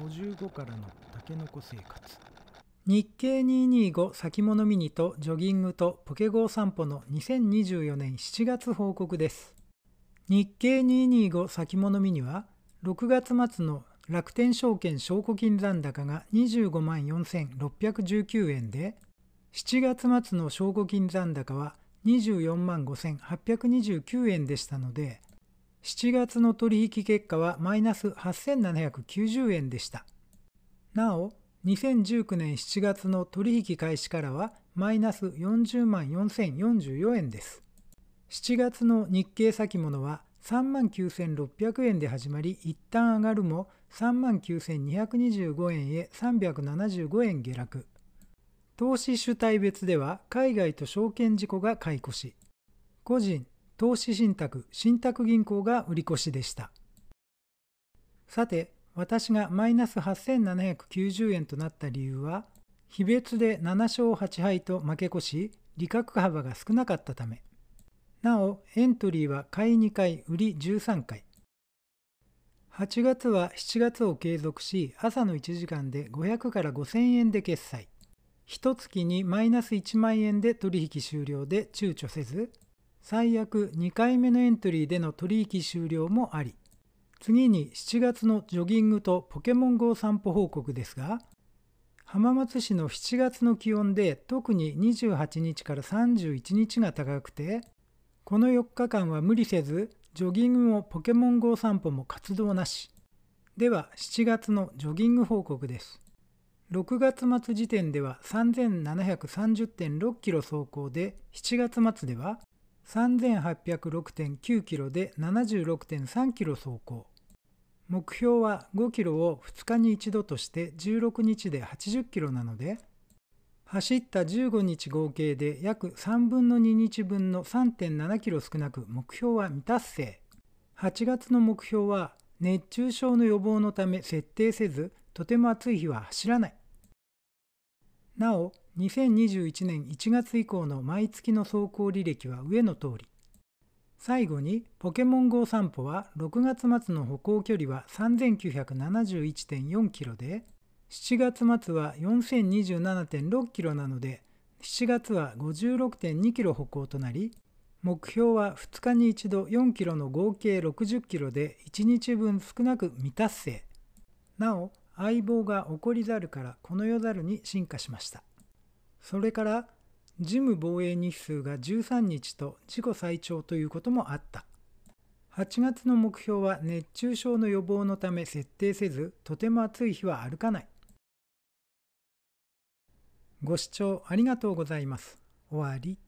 55からのたけのこ生活日経225先物ミニとジョギングとポケゴー散歩の2024年7月報告です日経225先物ミニは6月末の楽天証券証拠金残高が25万4619円で7月末の証拠金残高は24万5829円でしたので7月の取引結果はマイナス8790円でした。なお、2019年7月の取引開始からはマイナス40万4044円です。7月の日経先物は3万9600円で始まり一旦上がるも3万9225円へ375円下落。投資主体別では海外と証券事故が解雇し、個人、投資信託信託銀行が売り越しでしたさて私がマイナス8790円となった理由は比別で7勝8敗と負け越し利確幅が少なかったためなおエントリーは買い2回売り13回8月は7月を継続し朝の1時間で500から5000円で決済1月にマイナス1万円で取引終了で躊躇せず最悪2回目のエントリーでの取引終了もあり次に7月のジョギングとポケモン GO 散歩報告ですが浜松市の7月の気温で特に28日から31日が高くてこの4日間は無理せずジョギングもポケモン GO 散歩も活動なしでは7月のジョギング報告です6月末時点では3730.6キロ走行で7月末では3806.9キロで76.3キロ走行。目標は5キロを2日に1度として16日で80キロなので、走った15日合計で約3分の2日分の3.7キロ少なく目標は未達成。8月の目標は熱中症の予防のため設定せず、とても暑い日は走らない。なお、2021年1月以降の毎月の走行履歴は上の通り。最後に、ポケモン GO 散歩は6月末の歩行距離は 3971.4km で、7月末は 4027.6km なので、7月は 56.2km 歩行となり、目標は2日に一度4キロの合計60キロで1日分少なく未達成。なお、相棒が怒りるからこの世るに進化しました。それから、ジム防衛日数が13日と自己最長ということもあった。8月の目標は熱中症の予防のため設定せず、とても暑い日は歩かない。ご視聴ありがとうございます。終わり。